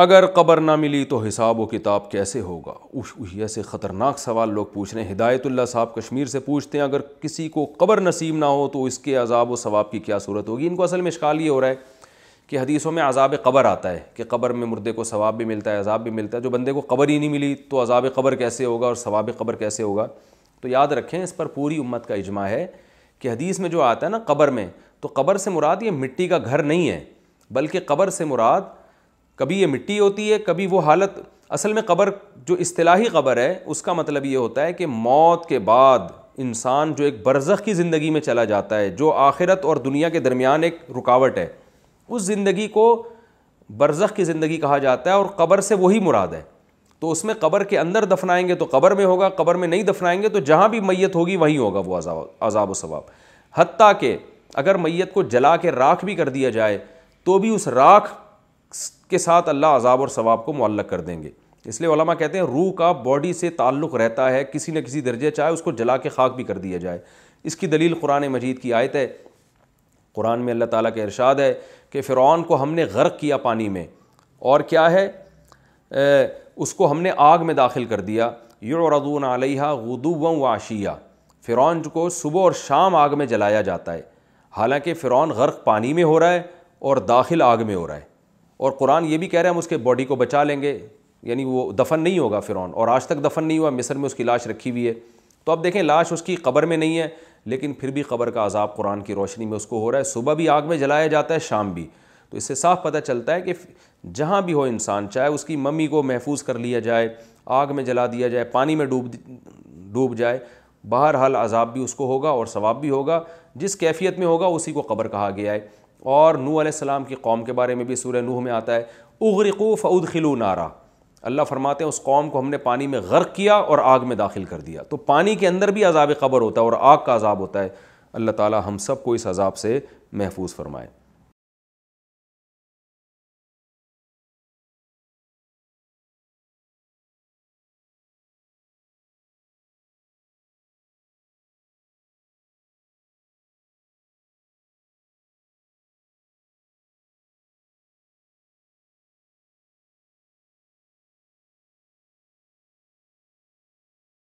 अगर कबर ना मिली तो हिसाब व किताब कैसे होगा उस ऐसे ख़तरनाक सवाल लोग पूछ रहे हैं हिदायतुल्ला साहब कश्मीर से पूछते हैं अगर किसी को कबर नसीब ना हो तो इसके अजाब व सवाब की क्या सूरत होगी इनको असल में शिकाल ये हो रहा है कि हदीसों में अजाब कबर आता है कि कबर में मुर्दे को सवाब भी मिलता है अजाब भी मिलता है जो बंदे को कबर ही नहीं मिली तो अजाब कबर कैसे होगा और सवाब कबर कैसे होगा तो याद रखें इस पर पूरी उम्मत का इजमा है कि हदीस में जो आता है ना कबर में तो कबर से मुराद ये मिट्टी का घर नहीं है बल्कि कबर से मुराद कभी ये मिट्टी होती है कभी वो हालत असल में कबर जो इस्तलाही कबर है उसका मतलब ये होता है कि मौत के बाद इंसान जो एक बरज़ की ज़िंदगी में चला जाता है जो आखिरत और दुनिया के दरमियान एक रुकावट है उस ज़िंदगी को बरज़ की ज़िंदगी कहा जाता है और कबर से वही मुराद है तो उसमें कबर के अंदर दफनाएंगे तो कबर में होगा कबर में नहीं दफनाएंगे तो जहाँ भी मैत होगी वहीं होगा वो अजाब अजाब हती के अगर मैत को जला के राख भी कर दिया जाए तो भी उस राख के साथ अल्लाह अजाब और सवाब को मुल्क कर देंगे इसलिए ओलमा कहते हैं रूह का बॉडी से ताल्लुक़ रहता है किसी न किसी दर्जे चाहे उसको जला के खाक भी कर दिया जाए इसकी दलील कुरान मजीद की आयत है कुरान में अल्लाह ताला का इरशाद है कि फ़िरौन को हमने गर्क किया पानी में और क्या है ए, उसको हमने आग में दाखिल कर दिया युरदून आलिया गदुव व आशिया फ़िरौन को सुबह और शाम आग में जलाया जाता है हालांकि फ़िरौन गर्क पानी में हो रहा है और दाखिल आग में हो रहा है और कुरान ये भी कह रहे हैं हम उसके बॉडी को बचा लेंगे यानी वो दफन नहीं होगा फ़िरौन और आज तक दफन नहीं हुआ मिस्र में उसकी लाश रखी हुई है तो अब देखें लाश उसकी कब्र में नहीं है लेकिन फिर भी कब्र का अजाब कुरान की रोशनी में उसको हो रहा है सुबह भी आग में जलाया जाता है शाम भी तो इससे साफ पता चलता है कि जहाँ भी हो इंसान चाहे उसकी मम्मी को महफूज कर लिया जाए आग में जला दिया जाए पानी में डूब डूब जाए बहरहाल अजाब भी उसको होगा और सवाब भी होगा जिस कैफियत में होगा उसी को कब्र कहा गया है और नू सलाम की कौम के बारे में भी सूर्य नूह में आता है उगरकू फ़उद खिलू नारा अल्लाह फरमाते हैं उस कौम को हमने पानी में गर्क किया और आग में दाखिल कर दिया तो पानी के अंदर भी अजाब कबर होता है और आग का अजाब होता है अल्लाह ताली हम सब को इस अजाब से महफूज फ़रमाएँ